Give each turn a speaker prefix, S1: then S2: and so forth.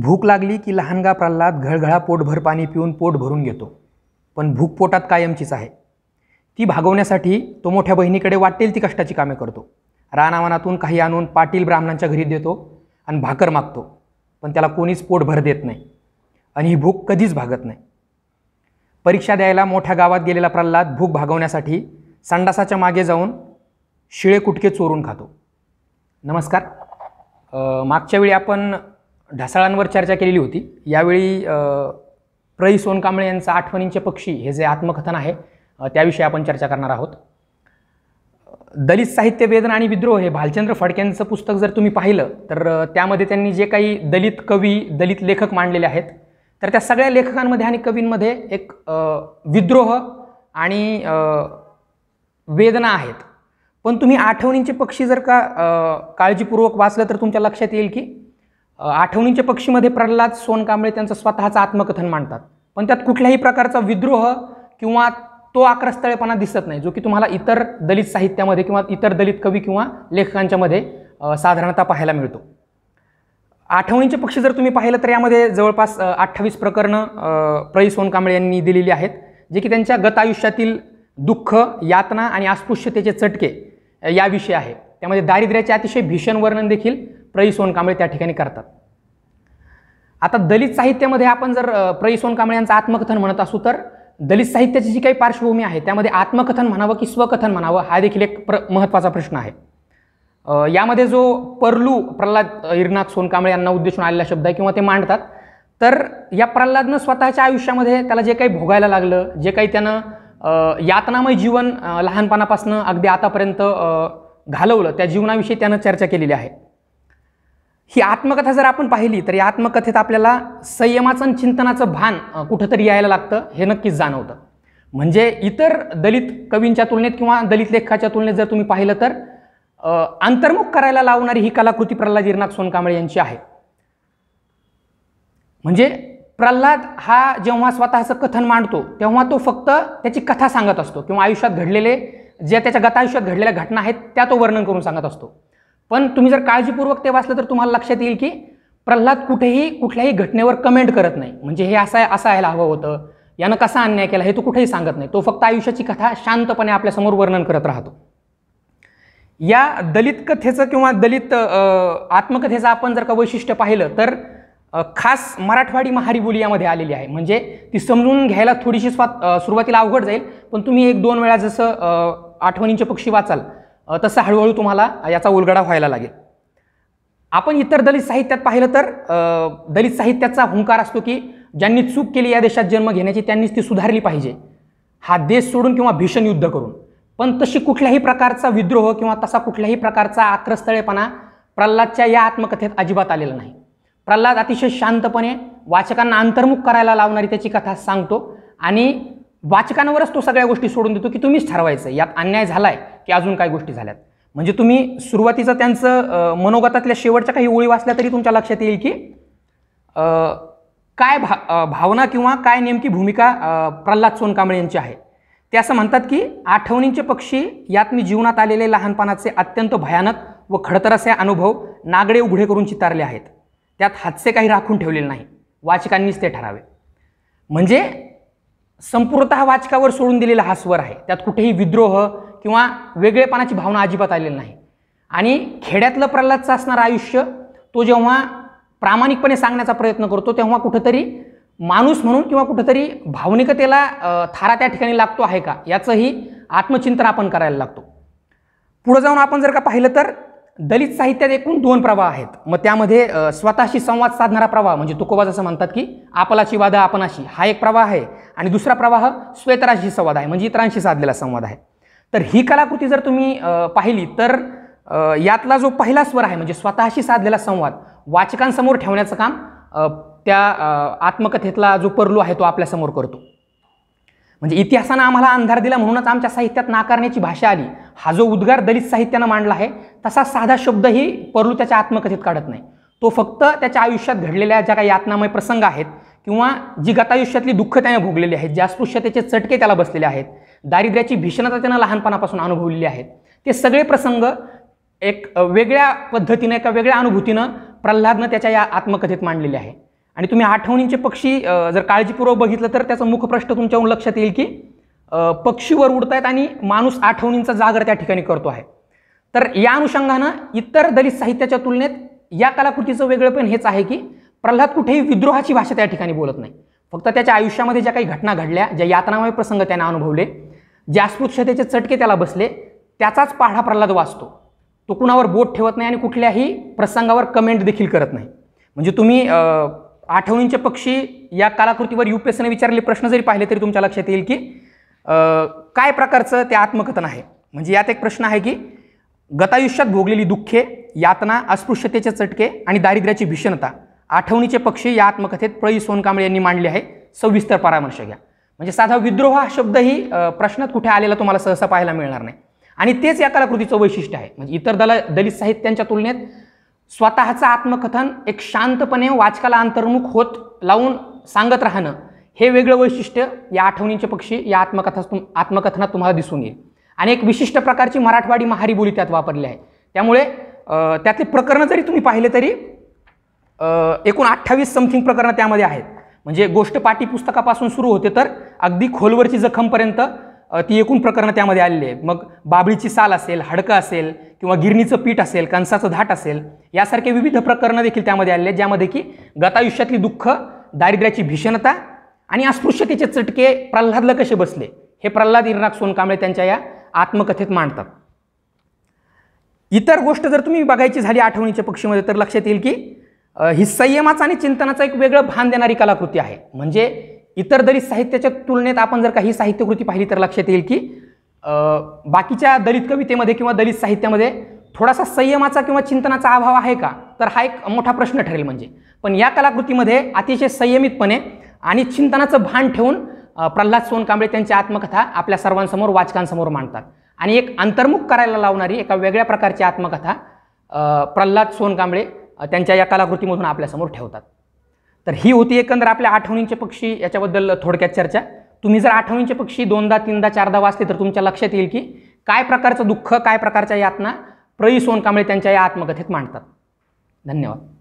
S1: भूक लागली की लहानगा प्रल्हाद घळघळा पोटभर पाणी पिऊन पोट भरून घेतो पण भूक पोटात कायमचीच आहे ती भागवण्यासाठी तो मोठ्या बहिणीकडे वाटेल ती कष्टाची कामे करतो रानावनातून काही आणून पाटील ब्राह्मणांच्या घरी देतो आणि भाकर मागतो पण त्याला कोणीच पोटभर देत नाही आणि ही भूक कधीच भागत नाही परीक्षा द्यायला मोठ्या गावात गेलेला प्रल्हाद भूक भागवण्यासाठी संडासाच्या मागे जाऊन शिळे कुटके चोरून खातो नमस्कार मागच्या वेळी आपण ढासाळांवर चर्चा केलेली होती यावेळी प्रई सोनकांबळे यांचं आठवणींचे पक्षी हे जे आत्मकथन आहे त्याविषयी आपण चर्चा करणार आहोत दलित साहित्य वेदना आणि विद्रोह हे भालचंद्र फडक्यांचं पुस्तक जर तुम्ही पाहिलं तर त्यामध्ये त्यांनी जे काही दलित कवी दलित लेखक मांडलेले आहेत तर त्या सगळ्या लेखकांमध्ये आणि कवींमध्ये एक विद्रोह आणि वेदना आहेत पण तुम्ही आठवणींचे पक्षी जर का काळजीपूर्वक वाचलं तर तुमच्या लक्षात येईल की आठवणींच्या पक्षीमध्ये प्रल्हाद सोनकांबळे त्यांचं स्वतःचं आत्मकथन मांडतात पण त्यात कुठल्याही प्रकारचा विद्रोह किंवा तो आक्रस्तळेपणा दिसत नाही जो की तुम्हाला इतर दलित साहित्यामध्ये किंवा इतर दलित कवी किंवा लेखकांच्यामध्ये साधारणतः पाहायला मिळतो आठवणींचे पक्षी जर तुम्ही पाहिलं तर यामध्ये जवळपास अठ्ठावीस प्रकरणं प्रई सोनकांबळे यांनी दिलेली आहेत जे की त्यांच्या गत आयुष्यातील दुःख यातना आणि अस्पृश्यतेचे चटके याविषयी आहे त्यामध्ये दारिद्र्याचे अतिशय भीषण वर्णन देखील प्रई सोनकांबळे त्या ठिकाणी करतात आता दलित साहित्यामध्ये आपण जर प्रई सोनकांबळे यांचं आत्मकथन म्हणत असू तर दलित साहित्याची जी काही पार्श्वभूमी आहे त्यामध्ये आत्मकथन म्हणावं की स्वकथन म्हणावं हा देखील एक प्र महत्त्वाचा प्रश्न आहे यामध्ये जो परलू प्रल्हाद सोन सोनकांबळे यांना उद्देशून आलेला शब्द आहे किंवा ते मांडतात तर या प्रल्हादनं स्वतःच्या आयुष्यामध्ये त्याला जे काही भोगायला लागलं जे काही त्यानं यातनामय जीवन लहानपणापासून अगदी आतापर्यंत घालवलं त्या जीवनाविषयी त्यानं चर्चा केलेली आहे ही आत्मकथा जर आपण पाहिली तर या आत्मकथेत आपल्याला संयमाचं आणि चिंतनाचं भान कुठंतरी यायला लागतं हे नक्कीच जाणवतं म्हणजे इतर दलित कवींच्या तुलनेत किंवा दलित लेखकाच्या तुलनेत जर तुम्ही पाहिलं तर अंतर्मुख करायला लावणारी ही कलाकृती प्रल्हाद इरनाथ सोनकांबळे यांची आहे म्हणजे प्रल्हाद हा जेव्हा स्वतःचं कथन मांडतो तेव्हा तो फक्त त्याची कथा सांगत असतो किंवा आयुष्यात घडलेले ज्या त्याच्या गत आयुष्यात घडलेल्या घटना आहेत त्या तो वर्णन करून सांगत असतो पण तुम्ही जर काळजीपूर्वक ते वाचलं तर तुम्हाला लक्षात येईल की प्रल्हाद कुठेही कुठल्याही घटनेवर कमेंट करत नाही म्हणजे हे असाय असं यायला हवं होतं यानं कसा अन्याय केला हे तो कुठेही सांगत नाही तो फक्त आयुष्याची कथा शांतपणे आपल्यासमोर वर्णन करत राहतो या दलित कथेचं किंवा दलित आत्मकथेचं आपण जर का वैशिष्ट्य पाहिलं तर खास मराठवाडी महारी बोली यामध्ये आलेली आहे म्हणजे ती समजून घ्यायला थोडीशी स्वात सुरुवातीला अवघड जाईल पण तुम्ही एक दोन वेळा जसं आठवणींचे पक्षी वाचाल तसं हळूहळू तुम्हाला याचा उलगडा व्हायला लागेल आपण इतर दलित साहित्यात पाहिलं तर दलित साहित्याचा हुंकार असतो की ज्यांनी चूक केली या देशात जन्म घेण्याची त्यांनीच ती सुधारली पाहिजे हा देश सोडून किंवा भीषण युद्ध करून पण तशी कुठल्याही प्रकारचा विद्रोह किंवा तसा कुठल्याही प्रकारचा आक्रस्थळेपणा प्रल्हादच्या या आत्मकथेत अजिबात आलेला नाही प्रल्हाद अतिशय शांतपणे वाचकांना अंतर्मुख करायला लावणारी त्याची कथा सांगतो आणि वाचकांवरच तो सगळ्या गोष्टी सोडून देतो की तुम्हीच ठरवायचं यात अन्याय झाला आहे की अजून काय गोष्टी झाल्यात म्हणजे तुम्ही सुरुवातीचं त्यांचं मनोगतातल्या शेवटच्या काही ओळी वाचल्या तरी तुमच्या लक्षात येईल की काय भा भावना किंवा काय नेमकी भूमिका प्रल्हाद सोनकांबळे यांची आहे ते असं म्हणतात की आठवणींचे पक्षी यात मी जीवनात आलेले लहानपणाचे अत्यंत भयानक व खडतर असे अनुभव नागडे उघडे करून चितारले आहेत त्यात हातसे काही राखून ठेवलेले नाही वाचकांनीच ते ठरावे म्हणजे संपूर्णत वाचकावर सोडून दिलेला हा स्वर आहे त्यात कुठेही विद्रोह किंवा वेगळेपणाची भावना अजिबात आलेली नाही आणि खेड्यातलं प्रल्हादचं असणारं आयुष्य तो जेव्हा प्रामाणिकपणे सांगण्याचा प्रयत्न करतो तेव्हा कुठंतरी माणूस म्हणून किंवा कुठंतरी भावनिकतेला थारा त्या ठिकाणी लागतो आहे का याचंही आत्मचिंतन आपण करायला लागतो पुढं जाऊन आपण जर का पाहिलं तर दलित साहित्यात एकूण दोन प्रवाह आहेत मग त्यामध्ये स्वतःशी संवाद साधणारा प्रवाह म्हणजे तुकोबा जसं म्हणतात की आपलाची वाद आपणाशी हा एक प्रवाह आहे आणि दुसरा प्रवाह स्वेतराशी संवाद आहे म्हणजे इतरांशी साधलेला संवाद आहे तर ही कलाकृती जर तुम्ही पाहिली तर यातला जो पहिला स्वर आहे म्हणजे स्वतःशी साधलेला संवाद वाचकांसमोर ठेवण्याचं काम त्या आत्मकथेतला जो परलू आहे तो आपल्यासमोर करतो म्हणजे इतिहासानं आम्हाला अंधार दिला म्हणूनच आमच्या साहित्यात नाकारण्याची भाषा आली हा जो उद्गार दलित साहित्यानं मांडला आहे तसा साधा शब्दही परलू त्याच्या आत्मकथेत काढत नाही तो फक्त त्याच्या आयुष्यात घडलेल्या ज्या काही यातनामय प्रसंग आहेत किंवा जी गतायुष्यातली दुःख त्याने भोगलेली आहेत ज्या अस्पृश्यतेचे चटके त्याला बसलेले आहेत दारिद्र्याची भीषणता त्यांना लहानपणापासून अनुभवलेली आहे ते सगळे प्रसंग एक वेगळ्या पद्धतीनं एका वेगळ्या अनुभूतीनं प्रल्हादनं त्याच्या या आत्मकथेत मांडलेले आहे आणि तुम्ही आठवणींचे पक्षी जर काळजीपूर्वक बघितलं तर त्याचा मुखपृष्ठ तुमच्याहून लक्षात येईल की पक्षीवर आहेत आणि माणूस आठवणींचा जागर त्या ठिकाणी करतो आहे तर या अनुषंगानं इतर दलित साहित्याच्या तुलनेत या कलाकृतीचं वेगळंपण हेच आहे की प्रल्हाद कुठेही विद्रोहाची भाषा त्या ठिकाणी बोलत नाही फक्त त्याच्या आयुष्यामध्ये ज्या काही घटना घडल्या ज्या यातनामय प्रसंग त्याने अनुभवले जे अस्पृश्यतेचे चटके त्याला बसले त्याचाच पाढा प्रल्हाद वाचतो तो कुणावर बोट ठेवत नाही आणि कुठल्याही प्रसंगावर कमेंट देखील करत नाही म्हणजे तुम्ही आठवणींचे पक्षी या कलाकृतीवर यू पी एस विचारलेले प्रश्न जरी पाहिले तरी तुमच्या लक्षात येईल की काय प्रकारचं ते आत्मकथन आहे म्हणजे यात एक प्रश्न आहे की गतायुष्यात भोगलेली दुःखे यातना अस्पृश्यतेचे चटके आणि दारिद्र्याची भीषणता आठवणीचे पक्षी या आत्मकथेत प्रई सोनकांबळे यांनी मांडले आहे सविस्तर परामर्श घ्या म्हणजे साधा विद्रोह हा शब्दही प्रश्नात कुठे आलेला तुम्हाला सहसा पाहायला मिळणार नाही आणि तेच या कलाकृतीचं वैशिष्ट्य आहे म्हणजे इतर दल दलित साहित्यांच्या तुलनेत स्वतःचं आत्मकथन एक शांतपणे वाचकाला अंतर्मुख होत लावून सांगत राहणं हे वेगळं वैशिष्ट्य या आठवणींचे पक्षी या आत्मकथा तुम आत्मकथनात तुम्हाला दिसून येईल आणि एक विशिष्ट प्रकारची मराठवाडी महारी बोली त्यात वापरली आहे त्यामुळे त्यातले प्रकरणं जरी तुम्ही पाहिले तरी एकूण अठ्ठावीस समथिंग प्रकरणं त्यामध्ये आहेत म्हणजे गोष्ट पाठीपुस्तकापासून सुरू होते तर अगदी खोलवरची जखमपर्यंत ती एकूण प्रकरणं त्यामध्ये आलेली आहेत मग बाबळीची साल असेल हडकं असेल किंवा गिरणीचं पीठ असेल कंसाचं धाट असेल यासारखे विविध प्रकरणं देखील त्यामध्ये आलेले आहेत ज्यामध्ये की गतायुष्यातली दुःख दारिद्र्याची भीषणता आणि अस्पृश्यतेचे चटके प्रल्हादला कसे बसले हे प्रल्हाद इरनाक सोनकांबळे त्यांच्या या आत्मकथेत मांडतात इतर गोष्ट जर तुम्ही बघायची झाली आठवणीच्या पक्षीमध्ये तर लक्षात येईल की ही संयमाचा आणि चिंतनाचा एक वेगळं भान देणारी कलाकृती आहे म्हणजे इतर दलित साहित्याच्या तुलनेत आपण जर काही साहित्यकृती पाहिली तर लक्षात येईल की बाकीच्या दलित कवितेमध्ये किंवा दलित साहित्यामध्ये थोडासा संयमाचा किंवा चिंतनाचा अभाव आहे का तर हा एक मोठा प्रश्न ठरेल म्हणजे पण या कलाकृतीमध्ये अतिशय संयमितपणे आणि चिंतनाचं भान ठेवून प्रल्हाद सोनकांबळे त्यांची आत्मकथा आपल्या सर्वांसमोर वाचकांसमोर मांडतात आणि एक अंतर्मुख करायला लावणारी एका वेगळ्या प्रकारची आत्मकथा प्रल्हाद सोनकांबळे त्यांच्या या कलाकृतीमधून आपल्यासमोर ठेवतात तर ही होती एकंदर आपल्या आठवणींचे पक्षी याच्याबद्दल थोडक्यात चर्चा तुम्ही जर आठवणींचे पक्षी दोनदा तीनदा चारदा वाचले तर तुमच्या लक्षात येईल की काय प्रकारचं दुःख काय प्रकारच्या यातना प्रई सोनकांबळे त्यांच्या या आत्मकथेत मांडतात धन्यवाद